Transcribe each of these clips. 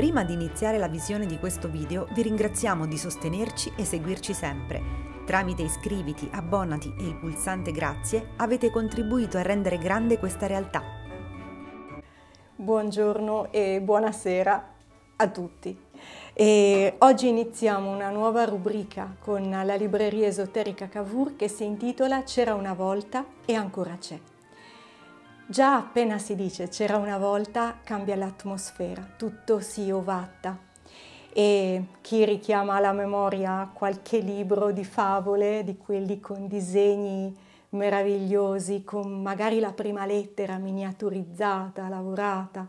Prima di iniziare la visione di questo video vi ringraziamo di sostenerci e seguirci sempre. Tramite iscriviti, abbonati e il pulsante grazie avete contribuito a rendere grande questa realtà. Buongiorno e buonasera a tutti. E oggi iniziamo una nuova rubrica con la libreria esoterica Cavour che si intitola C'era una volta e ancora c'è. Già appena si dice c'era una volta cambia l'atmosfera, tutto si ovatta. E chi richiama alla memoria qualche libro di favole, di quelli con disegni meravigliosi, con magari la prima lettera miniaturizzata, lavorata,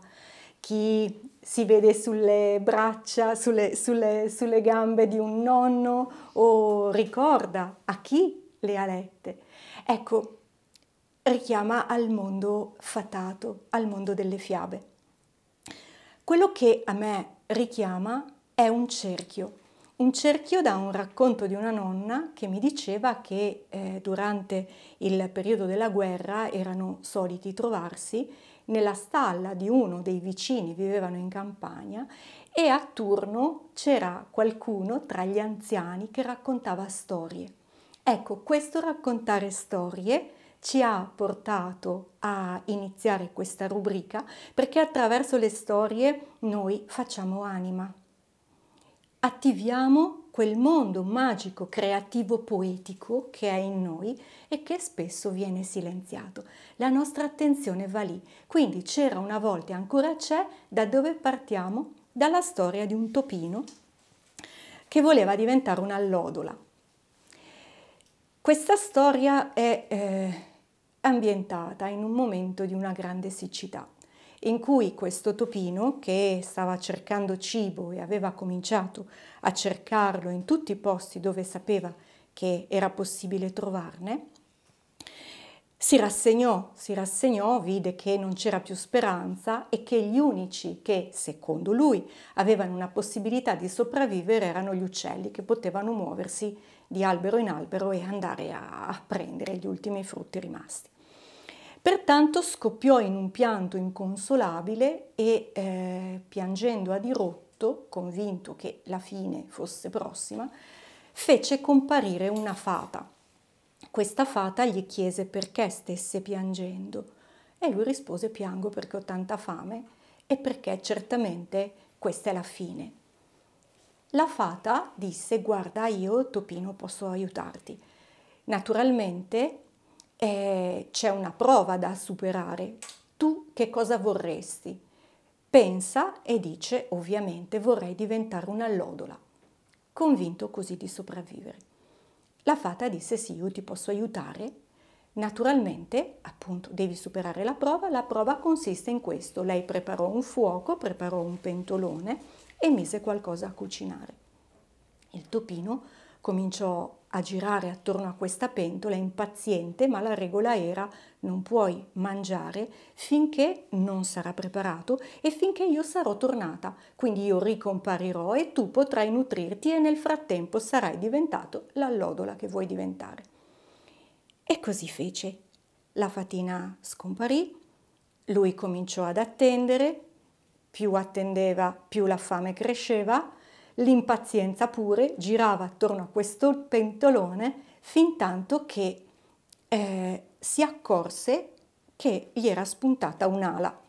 chi si vede sulle braccia, sulle, sulle, sulle, gambe di un nonno o ricorda a chi le ha lette. Ecco, richiama al mondo fatato, al mondo delle fiabe. Quello che a me richiama è un cerchio, un cerchio da un racconto di una nonna che mi diceva che eh, durante il periodo della guerra erano soliti trovarsi nella stalla di uno dei vicini, vivevano in campagna, e a turno c'era qualcuno tra gli anziani che raccontava storie. Ecco, questo raccontare storie ci ha portato a iniziare questa rubrica perché attraverso le storie noi facciamo anima. Attiviamo quel mondo magico, creativo, poetico che è in noi e che spesso viene silenziato. La nostra attenzione va lì. Quindi c'era una volta e ancora c'è, da dove partiamo? Dalla storia di un topino che voleva diventare un'allodola. Questa storia è eh, ambientata in un momento di una grande siccità, in cui questo topino, che stava cercando cibo e aveva cominciato a cercarlo in tutti i posti dove sapeva che era possibile trovarne, si rassegnò, si rassegnò, vide che non c'era più speranza e che gli unici che, secondo lui, avevano una possibilità di sopravvivere erano gli uccelli che potevano muoversi di albero in albero e andare a prendere gli ultimi frutti rimasti. Pertanto scoppiò in un pianto inconsolabile e, eh, piangendo a dirotto, convinto che la fine fosse prossima, fece comparire una fata. Questa fata gli chiese perché stesse piangendo e lui rispose piango perché ho tanta fame e perché certamente questa è la fine. La fata disse guarda io Topino posso aiutarti. Naturalmente eh, c'è una prova da superare. Tu che cosa vorresti? Pensa e dice ovviamente vorrei diventare una lodola, convinto così di sopravvivere. La fata disse sì, io ti posso aiutare. Naturalmente, appunto, devi superare la prova. La prova consiste in questo. Lei preparò un fuoco, preparò un pentolone e mise qualcosa a cucinare. Il topino cominciò a girare attorno a questa pentola impaziente, ma la regola era non puoi mangiare finché non sarà preparato e finché io sarò tornata. Quindi io ricomparirò e tu potrai nutrirti e nel frattempo sarai diventato l'allodola che vuoi diventare. E così fece. La fatina scomparì, lui cominciò ad attendere, più attendeva, più la fame cresceva L'impazienza pure girava attorno a questo pentolone fin tanto che eh, si accorse che gli era spuntata un'ala.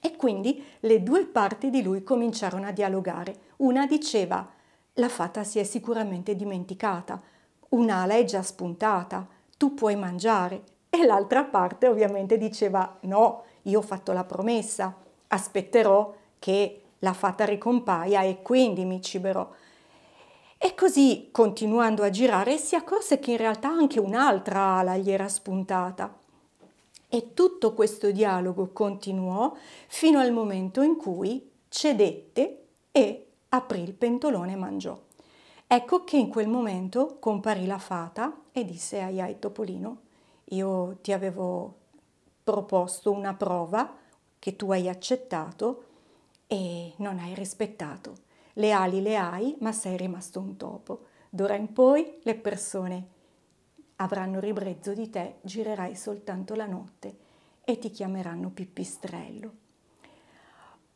E quindi le due parti di lui cominciarono a dialogare. Una diceva la fata si è sicuramente dimenticata, un'ala è già spuntata, tu puoi mangiare. E l'altra parte ovviamente diceva no, io ho fatto la promessa, aspetterò che la fata ricompaia e quindi mi ciberò. E così, continuando a girare, si accorse che in realtà anche un'altra ala gli era spuntata. E tutto questo dialogo continuò fino al momento in cui cedette e aprì il pentolone e mangiò. Ecco che in quel momento comparì la fata e disse a Iai Topolino, io ti avevo proposto una prova che tu hai accettato e non hai rispettato. Le ali le hai, ma sei rimasto un topo. D'ora in poi le persone avranno ribrezzo di te, girerai soltanto la notte e ti chiameranno pipistrello.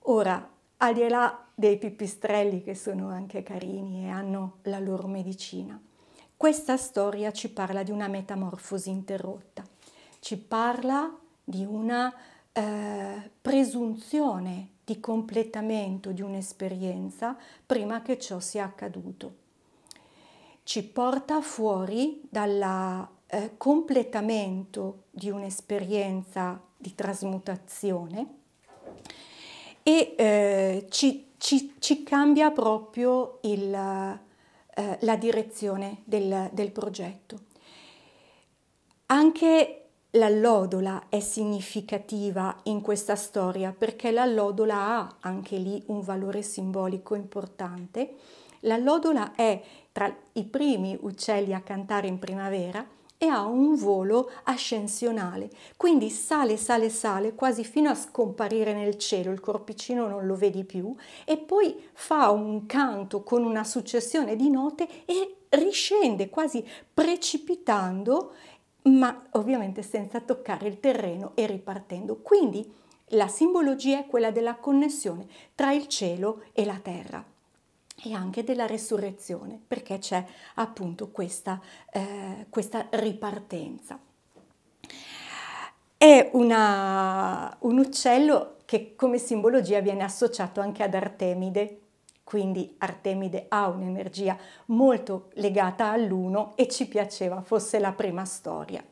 Ora, al di là dei pipistrelli che sono anche carini e hanno la loro medicina, questa storia ci parla di una metamorfosi interrotta, ci parla di una eh, presunzione di completamento di un'esperienza prima che ciò sia accaduto. Ci porta fuori dal eh, completamento di un'esperienza di trasmutazione e eh, ci, ci, ci, cambia proprio il, eh, la direzione del, del progetto. Anche l'allodola è significativa in questa storia perché l'allodola ha anche lì un valore simbolico importante. L'allodola è tra i primi uccelli a cantare in primavera e ha un volo ascensionale, quindi sale, sale, sale quasi fino a scomparire nel cielo, il corpicino non lo vedi più e poi fa un canto con una successione di note e riscende quasi precipitando ma ovviamente senza toccare il terreno e ripartendo. Quindi la simbologia è quella della connessione tra il cielo e la terra e anche della resurrezione, perché c'è appunto questa, eh, questa ripartenza. È una, un uccello che come simbologia viene associato anche ad Artemide, quindi Artemide ha un'energia molto legata all'uno e ci piaceva fosse la prima storia.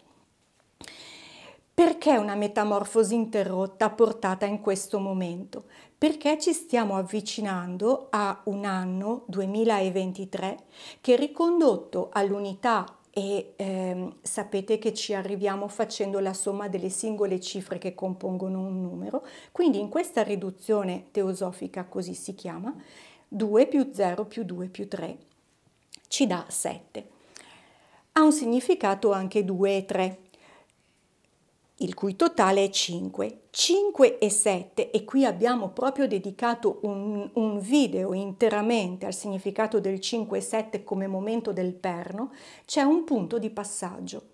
Perché una metamorfosi interrotta portata in questo momento? Perché ci stiamo avvicinando a un anno 2023 che ricondotto all'unità e ehm, sapete che ci arriviamo facendo la somma delle singole cifre che compongono un numero, quindi in questa riduzione teosofica così si chiama, 2 più 0 più 2 più 3 ci dà 7. Ha un significato anche 2 e 3, il cui totale è 5. 5 e 7, e qui abbiamo proprio dedicato un, un video interamente al significato del 5 e 7 come momento del perno, c'è un punto di passaggio.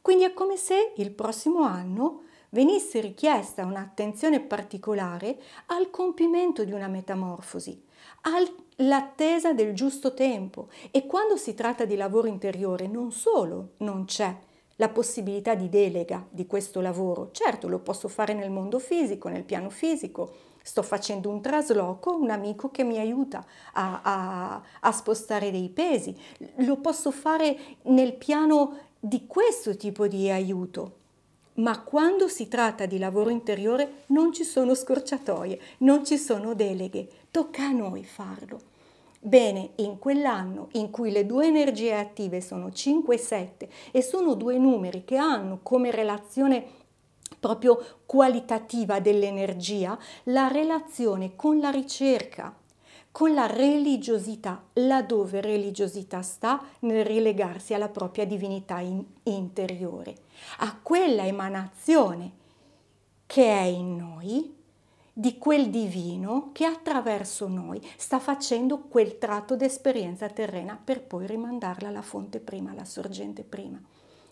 Quindi è come se il prossimo anno venisse richiesta un'attenzione particolare al compimento di una metamorfosi, all'attesa del giusto tempo e quando si tratta di lavoro interiore non solo non c'è la possibilità di delega di questo lavoro, certo lo posso fare nel mondo fisico, nel piano fisico, sto facendo un trasloco, un amico che mi aiuta a, a, a spostare dei pesi, lo posso fare nel piano di questo tipo di aiuto, ma quando si tratta di lavoro interiore non ci sono scorciatoie, non ci sono deleghe, tocca a noi farlo. Bene, in quell'anno in cui le due energie attive sono 5 e 7 e sono due numeri che hanno come relazione proprio qualitativa dell'energia la relazione con la ricerca con la religiosità, laddove religiosità sta nel rilegarsi alla propria divinità in interiore, a quella emanazione che è in noi, di quel divino che attraverso noi sta facendo quel tratto d'esperienza terrena per poi rimandarla alla fonte prima, alla sorgente prima.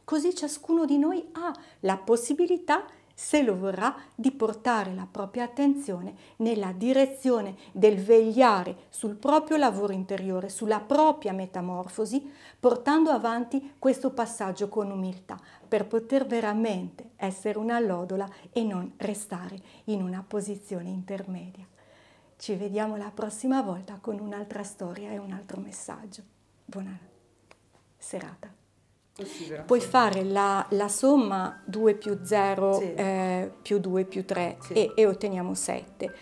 Così ciascuno di noi ha la possibilità di se lo vorrà, di portare la propria attenzione nella direzione del vegliare sul proprio lavoro interiore, sulla propria metamorfosi, portando avanti questo passaggio con umiltà, per poter veramente essere una lodola e non restare in una posizione intermedia. Ci vediamo la prossima volta con un'altra storia e un altro messaggio. Buona serata puoi fare la, la, somma 2 più 0 sì. eh, più 2 più 3 sì. e, e, otteniamo 7.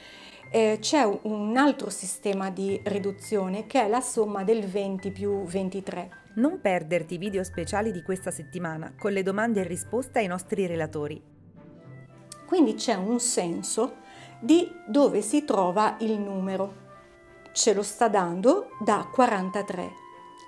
Eh, c'è un altro sistema di riduzione che è la somma del 20 più 23. Non perderti i video speciali di questa settimana con le domande e risposte ai nostri relatori. Quindi c'è un senso di dove si trova il numero. Ce lo sta dando da 43.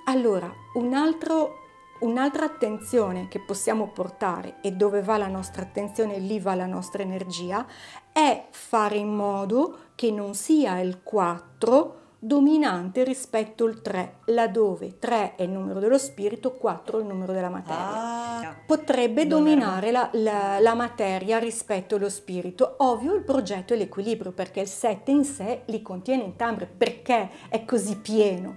Allora, un altro Un'altra attenzione che possiamo portare e dove va la nostra attenzione, lì va la nostra energia, è fare in modo che non sia il 4 dominante rispetto al 3, laddove 3 è il numero dello spirito, 4 è il numero della materia. Ah, Potrebbe dominare la, la, la, materia rispetto allo spirito. Ovvio il progetto è l'equilibrio, perché il 7 in sé li contiene in entrambi, perché è così pieno,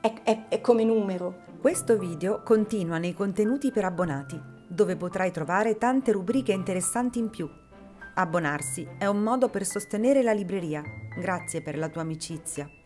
è, è, è come numero. Questo video continua nei contenuti per abbonati, dove potrai trovare tante rubriche interessanti in più. Abbonarsi è un modo per sostenere la libreria. Grazie per la tua amicizia.